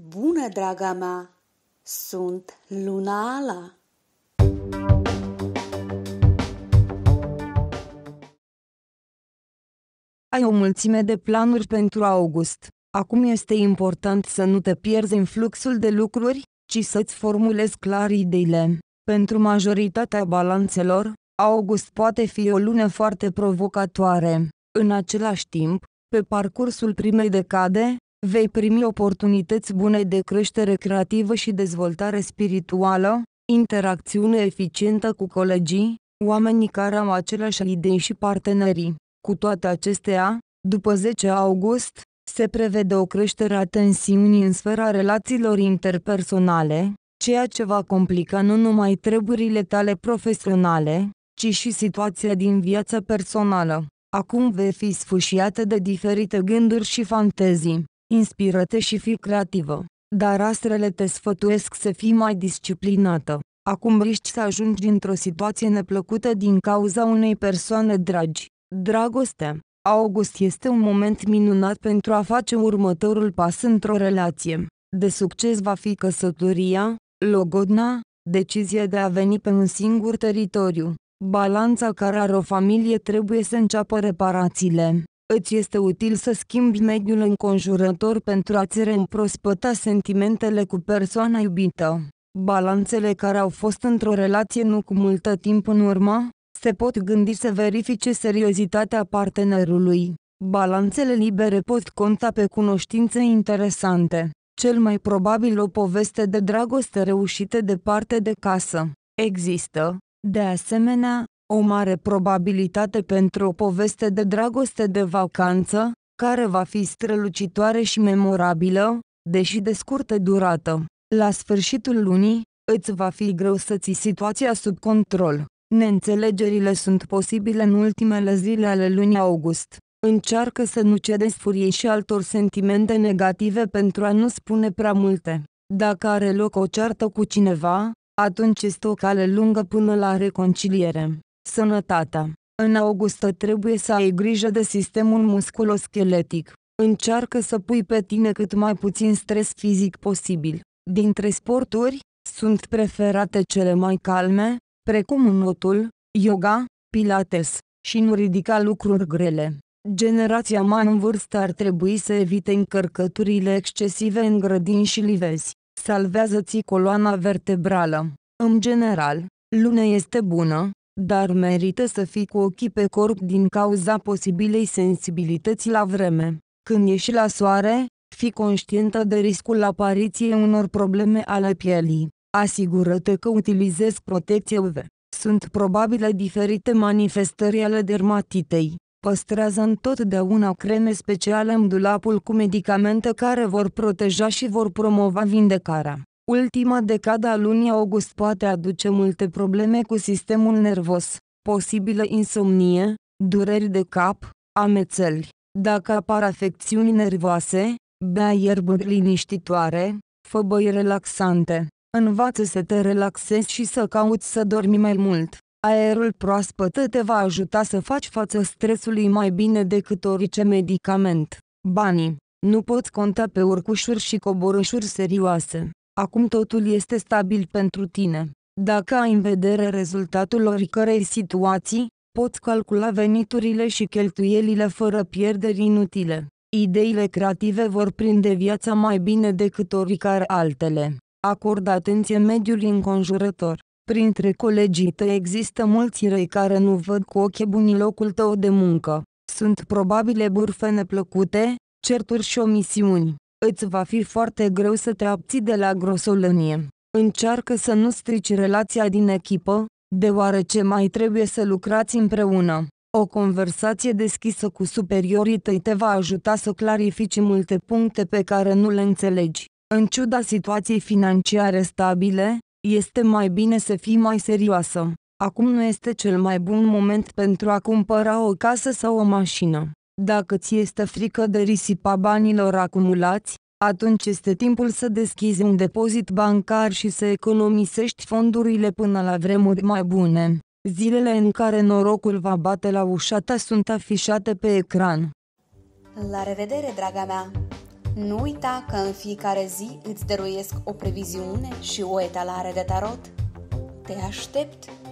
Bună, draga mea! Sunt Luna Ala! Ai o mulțime de planuri pentru august. Acum este important să nu te pierzi în fluxul de lucruri, ci să-ți formulezi clar ideile. Pentru majoritatea balanțelor, august poate fi o lună foarte provocatoare. În același timp, pe parcursul primei decade, vei primi oportunități bune de creștere creativă și dezvoltare spirituală, interacțiune eficientă cu colegii, oamenii care au aceleași idei și partenerii. Cu toate acestea, după 10 august, se prevede o creștere a tensiunii în sfera relațiilor interpersonale, ceea ce va complica nu numai treburile tale profesionale, ci și situația din viața personală. Acum vei fi sfâșiată de diferite gânduri și fantezii. Inspiră-te și fii creativă, dar astrele te sfătuiesc să fii mai disciplinată. Acum riști să ajungi într-o situație neplăcută din cauza unei persoane dragi. Dragoste August este un moment minunat pentru a face următorul pas într-o relație. De succes va fi căsătoria, logodna, decizie de a veni pe un singur teritoriu. Balanța care are o familie trebuie să înceapă reparațiile îți este util să schimbi mediul înconjurător pentru a-ți reîmprospăta sentimentele cu persoana iubită. Balanțele care au fost într-o relație nu cu multă timp în urmă, se pot gândi să verifice seriozitatea partenerului. Balanțele libere pot conta pe cunoștințe interesante, cel mai probabil o poveste de dragoste reușită departe de casă. Există, de asemenea, o mare probabilitate pentru o poveste de dragoste de vacanță, care va fi strălucitoare și memorabilă, deși de scurtă durată. La sfârșitul lunii, îți va fi greu să ții situația sub control. Neînțelegerile sunt posibile în ultimele zile ale lunii august. Încearcă să nu cedezi furiei și altor sentimente negative pentru a nu spune prea multe. Dacă are loc o ceartă cu cineva, atunci este o cale lungă până la reconciliere. Sănătatea. În augustă trebuie să ai grijă de sistemul musculoscheletic. Încearcă să pui pe tine cât mai puțin stres fizic posibil. Dintre sporturi, sunt preferate cele mai calme, precum notul, yoga, pilates și nu ridica lucruri grele. Generația mai în vârstă ar trebui să evite încărcăturile excesive în grădini și livezi. Salvează-ți coloana vertebrală. În general, luna este bună, dar merită să fii cu ochii pe corp din cauza posibilei sensibilități la vreme. Când ieși la soare, fii conștientă de riscul apariției unor probleme ale pielii. Asigură-te că utilizezi protecție UV. Sunt probabile diferite manifestări ale dermatitei. Păstrează întotdeauna creme speciale în dulapul cu medicamente care vor proteja și vor promova vindecarea. Ultima decada a lunii august poate aduce multe probleme cu sistemul nervos, posibilă insomnie, dureri de cap, amețeli. Dacă apar afecțiuni nervoase, bea ierburi liniștitoare, fă băi relaxante. Învață să te relaxezi și să cauți să dormi mai mult. Aerul proaspăt te va ajuta să faci față stresului mai bine decât orice medicament. Banii. Nu poți conta pe urcușuri și coborâșuri serioase. Acum totul este stabil pentru tine. Dacă ai în vedere rezultatul oricărei situații, poți calcula veniturile și cheltuielile fără pierderi inutile. Ideile creative vor prinde viața mai bine decât oricare altele. Acordă atenție mediului înconjurător. Printre colegii tăi există mulți răi care nu văd cu ochii buni locul tău de muncă. Sunt probabile burfe neplăcute, certuri și omisiuni îți va fi foarte greu să te abții de la grosolănie. Încearcă să nu strici relația din echipă, deoarece mai trebuie să lucrați împreună. O conversație deschisă cu superiorii tăi te va ajuta să clarifici multe puncte pe care nu le înțelegi. În ciuda situației financiare stabile, este mai bine să fii mai serioasă. Acum nu este cel mai bun moment pentru a cumpăra o casă sau o mașină. Dacă ți este frică de risipa banilor acumulați, atunci este timpul să deschizi un depozit bancar și să economisești fondurile până la vremuri mai bune. Zilele în care norocul va bate la ușa ta sunt afișate pe ecran. La revedere, draga mea! Nu uita că în fiecare zi îți dăruiesc o previziune și o etalare de tarot. Te aștept!